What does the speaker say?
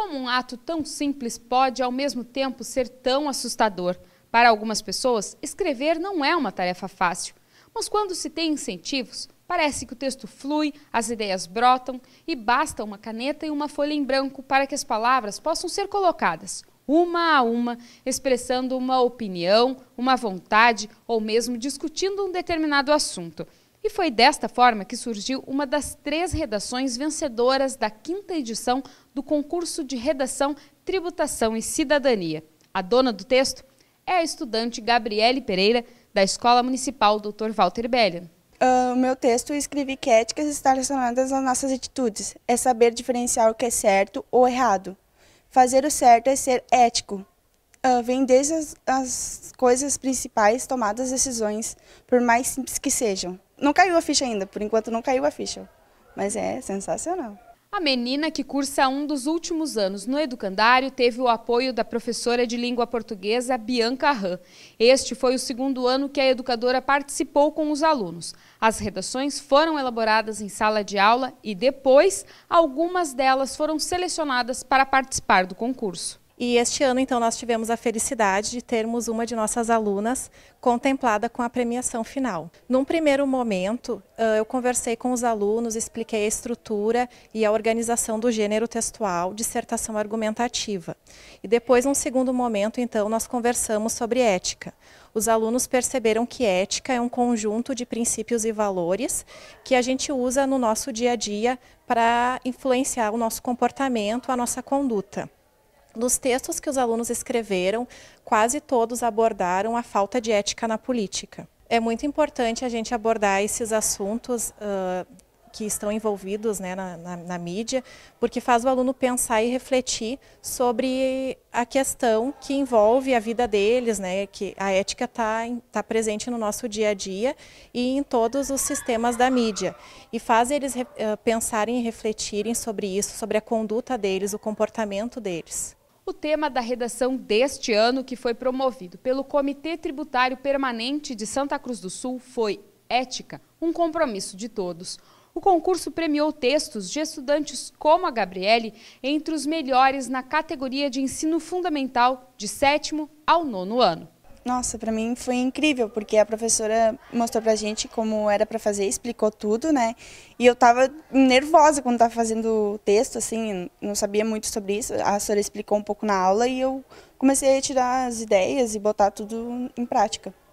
Como um ato tão simples pode, ao mesmo tempo, ser tão assustador? Para algumas pessoas, escrever não é uma tarefa fácil, mas quando se tem incentivos, parece que o texto flui, as ideias brotam e basta uma caneta e uma folha em branco para que as palavras possam ser colocadas, uma a uma, expressando uma opinião, uma vontade ou mesmo discutindo um determinado assunto. E foi desta forma que surgiu uma das três redações vencedoras da quinta edição do concurso de redação Tributação e Cidadania. A dona do texto é a estudante Gabriele Pereira, da Escola Municipal Dr. Walter Bellion. Ah, o uh, meu texto escrevi que éticas estão relacionadas às nossas atitudes. É saber diferenciar o que é certo ou errado. Fazer o certo é ser ético. Uh, vem desde as, as coisas principais tomadas decisões, por mais simples que sejam não caiu a ficha ainda, por enquanto não caiu a ficha, mas é sensacional. A menina, que cursa um dos últimos anos no educandário, teve o apoio da professora de língua portuguesa Bianca Ram. Este foi o segundo ano que a educadora participou com os alunos. As redações foram elaboradas em sala de aula e depois, algumas delas foram selecionadas para participar do concurso. E este ano, então, nós tivemos a felicidade de termos uma de nossas alunas contemplada com a premiação final. Num primeiro momento, eu conversei com os alunos, expliquei a estrutura e a organização do gênero textual, dissertação argumentativa. E depois, num segundo momento, então, nós conversamos sobre ética. Os alunos perceberam que ética é um conjunto de princípios e valores que a gente usa no nosso dia a dia para influenciar o nosso comportamento, a nossa conduta. Nos textos que os alunos escreveram, quase todos abordaram a falta de ética na política. É muito importante a gente abordar esses assuntos uh, que estão envolvidos né, na, na, na, mídia, porque faz o aluno pensar e refletir sobre a questão que envolve a vida deles, né, que a ética está tá presente no nosso dia a dia e em todos os sistemas da mídia. E faz eles uh, pensarem e refletirem sobre isso, sobre a conduta deles, o comportamento deles o tema da redação deste ano, que foi promovido pelo Comitê Tributário Permanente de Santa Cruz do Sul, foi Ética, um compromisso de todos. O concurso premiou textos de estudantes como a Gabriele entre os melhores na categoria de ensino fundamental de sétimo ao nono ano. Nossa, para mim foi incrível, porque a professora mostrou pra gente como era para fazer, explicou tudo, né? E eu tava nervosa quando tava fazendo o texto, assim, não sabia muito sobre isso. A senhora explicou um pouco na aula e eu comecei a tirar as ideias e botar tudo em prática.